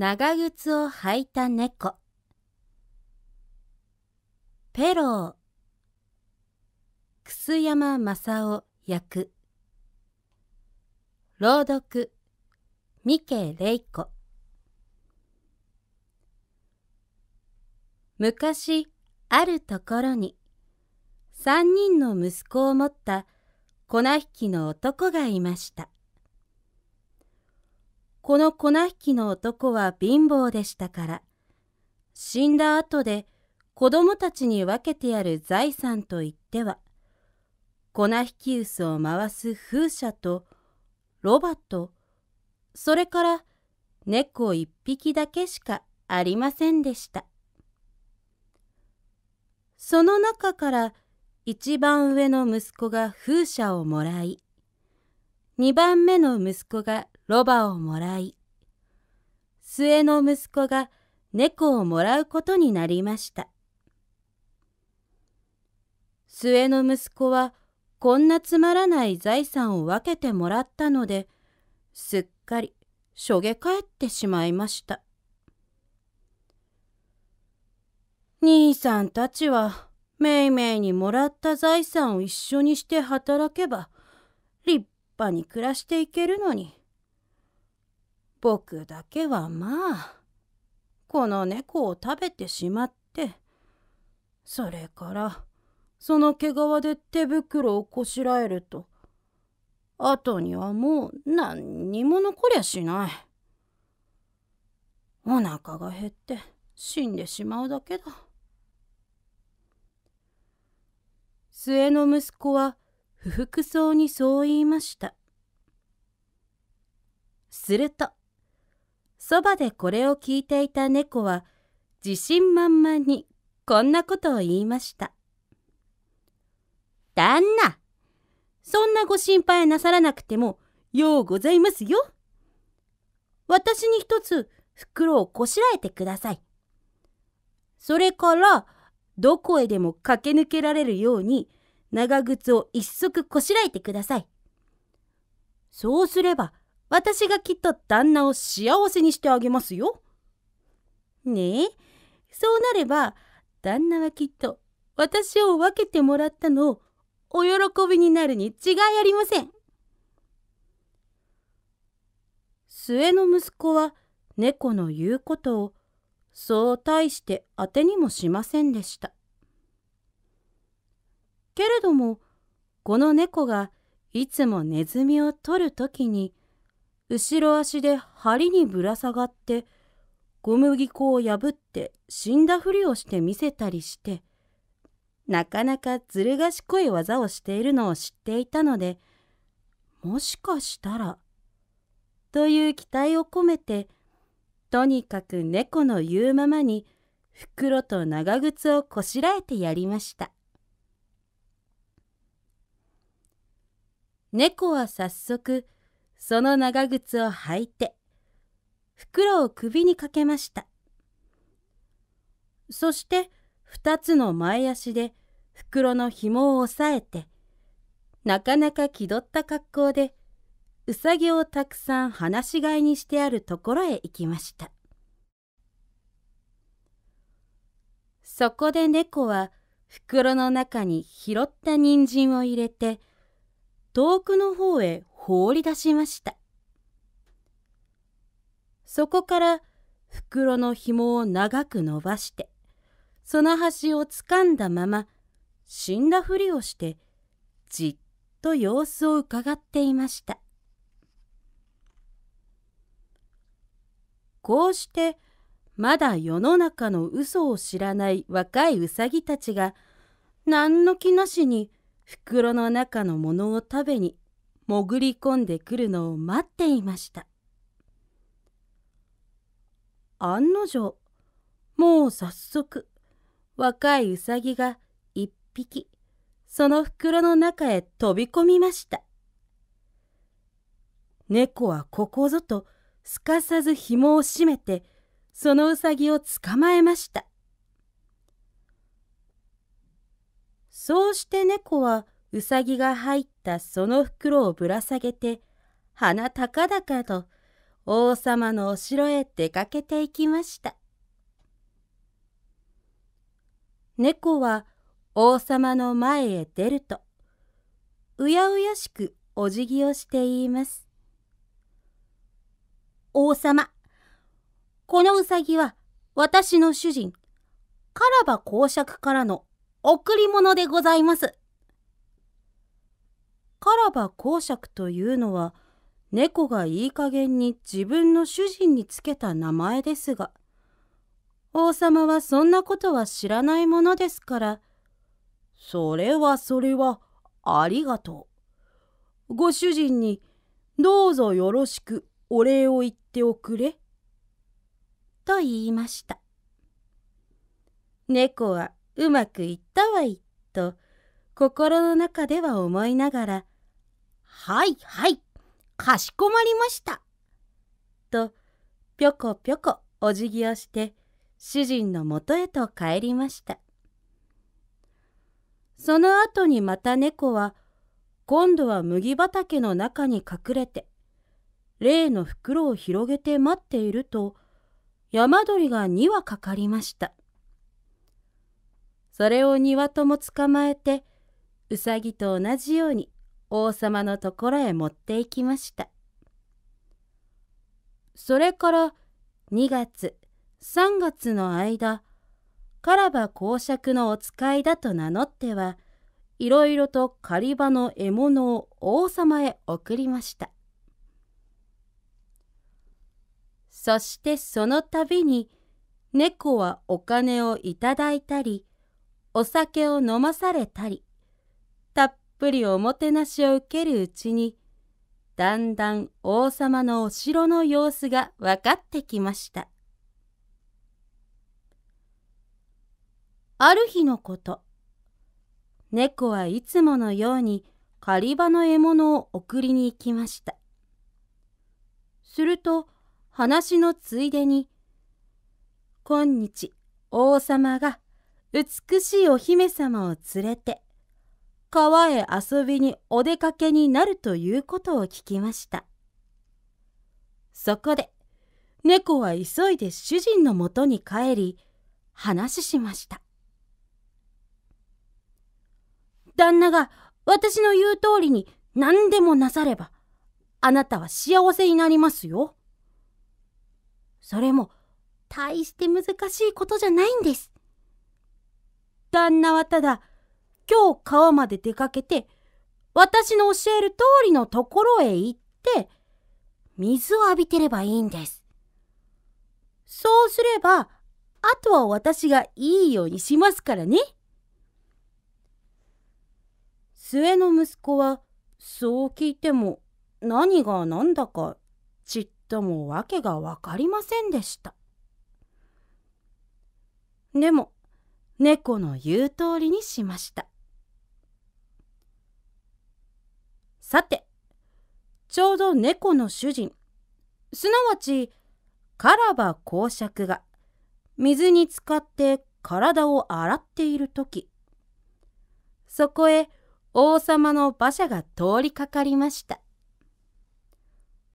長靴を履いた猫。ペロー。楠山正夫役。朗読、三毛玲子。昔、あるところに、三人の息子を持った粉引きの男がいました。この粉引きの男は貧乏でしたから、死んだ後で子供たちに分けてやる財産といっては、粉引き薄を回す風車とロバと、それから猫一匹だけしかありませんでした。その中から一番上の息子が風車をもらい、二番目の息子がロバをもらい、末の息子が猫をもらうことになりました。末の息子はこんなつまらない財産を分けてもらったので、すっかりしょげ返ってしまいました。兄さんたちは、めいめいにもらった財産を一緒にして働けば、立派に暮らしていけるのに。僕だけはまあこの猫を食べてしまってそれからその毛皮で手袋をこしらえると後にはもう何にも残りゃしないお腹が減って死んでしまうだけだ末の息子は不服そうにそう言いましたするとそばでこれを聞いていた猫は自信満々にこんなことを言いました。旦那、そんなご心配なさらなくてもようございますよ。私に一つ袋をこしらえてください。それから、どこへでも駆け抜けられるように長靴を一足こしらえてください。そうすれば私がきっと旦那を幸せにしてあげますよ。ねえ、そうなれば旦那はきっと私を分けてもらったのをお喜びになるに違いありません。末の息子は猫の言うことをそう大して当てにもしませんでした。けれどもこの猫がいつもネズミを取る時に後ろ足で梁にぶら下がって小麦粉を破って死んだふりをして見せたりしてなかなかずる賢い技をしているのを知っていたのでもしかしたらという期待を込めてとにかく猫の言うままに袋と長靴をこしらえてやりました猫は早速その長靴を履いて、袋を首にかけました。そして、二つの前足で袋の紐を押さえて、なかなか気取った格好で、うさぎをたくさん放し飼いにしてあるところへ行きました。そこで猫は袋の中に拾った人参を入れて遠くの方へ放り出しました。そこから袋の紐を長く伸ばして、その端をつかんだまま、死んだふりをして、じっと様子をうかがっていました。こうして、まだ世の中の嘘を知らない若いうさぎたちが、何の気なしに袋の中のものを食べに潜り込んでくるのを待っていました案の定もう早速若いうさぎが一匹その袋の中へ飛び込みました猫はここぞとすかさず紐を締めてそのうさぎを捕まえましたそうして猫はうさぎが入ったその袋をぶら下げて、鼻高々と王様のお城へ出かけていきました。猫は王様の前へ出ると、うやうやしくお辞儀をして言います。王様、このうさぎは私の主人、カラバ公爵からの贈り物でございます。カラバ公爵というのは猫がいい加減に自分の主人につけた名前ですが王様はそんなことは知らないものですからそれはそれはありがとうご主人にどうぞよろしくお礼を言っておくれと言いました猫はうまくいったわい、と心の中では思いながら、はいはい、かしこまりました。と、ぴょこぴょこお辞儀をして、主人のもとへと帰りました。その後にまた猫は、今度は麦畑の中に隠れて、例の袋を広げて待っていると、山鳥が2羽かかりました。それを庭とも捕まえてうさぎと同じように王様のところへ持っていきましたそれから2月3月の間カラバ公爵のお使いだと名乗ってはいろいろと狩り場の獲物を王様へ送りましたそしてその度に猫はお金をいただいたりお酒を飲まされたりたっぷりおもてなしを受けるうちにだんだん王様のお城の様子が分かってきましたある日のこと猫はいつものように狩り場の獲物を送りに行きましたすると話のついでに「今日王様が美しいお姫様を連れて川へ遊びにお出かけになるということを聞きましたそこで猫は急いで主人のもとに帰り話しました旦那が私の言う通りに何でもなさればあなたは幸せになりますよそれも大して難しいことじゃないんです旦那はただ、今日川まで出かけて、私の教える通りのところへ行って、水を浴びてればいいんです。そうすれば、あとは私がいいようにしますからね。末の息子は、そう聞いても、何が何だか、ちっとも訳が分かりませんでした。でも、猫の言う通りにしましたさてちょうど猫の主人すなわちカラバ公爵が水に浸かって体を洗っている時そこへ王様の馬車が通りかかりました